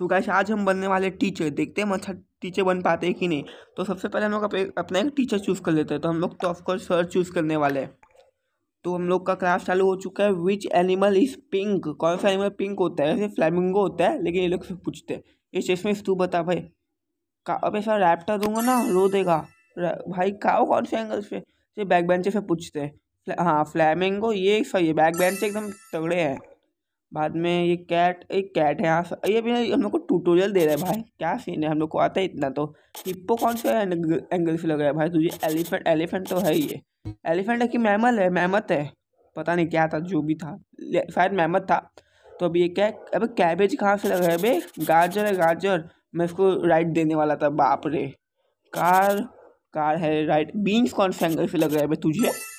तो गाइस आज हम बनने वाले टीचर देखते हैं हम अच्छा टीचर बन पाते हैं कि नहीं तो सबसे पहले हम लोग अपना एक टीचर चूज़ कर लेते हैं तो हम लोग तो ऑफकोर्स सर चूज़ करने वाले हैं तो हम लोग का क्लास चालू हो चुका है विच एनिमल इज़ पिंक कौन सा एनिमल पिंक होता है सिर्फ फ्लैमिंगो होता है लेकिन ये लोग से पूछते हैं ये में तू बता भाई का अब ऐसा रैप्टर दूंगा ना रो देगा भाई काओ कौन से एंगल से ये बैक बेंचेस से पूछते हैं हाँ फ्लैमिंगो ये सही है बैक बेंच एकदम तगड़े हैं बाद में ये कैट एक कैट है यहाँ ये भी हम लोग को ट्यूटोरियल दे रहे हैं भाई क्या सीन है हम लोग को आता है इतना तो हिप्पो कौन से एंगल से लग रहा है भाई तुझे एलिफेंट एलिफेंट तो है ये एलिफेंट है कि मैमल है मैमत है पता नहीं क्या था जो भी था शायद मैमत था तो अभी ये क्या अब कैबेज कहाँ से लग रहा है भाई गाजर है गाजर मैं इसको राइट देने वाला था बाप रे कार कार है राइट बीन्स कौन से एंगल से लग रहा है भाई तुझे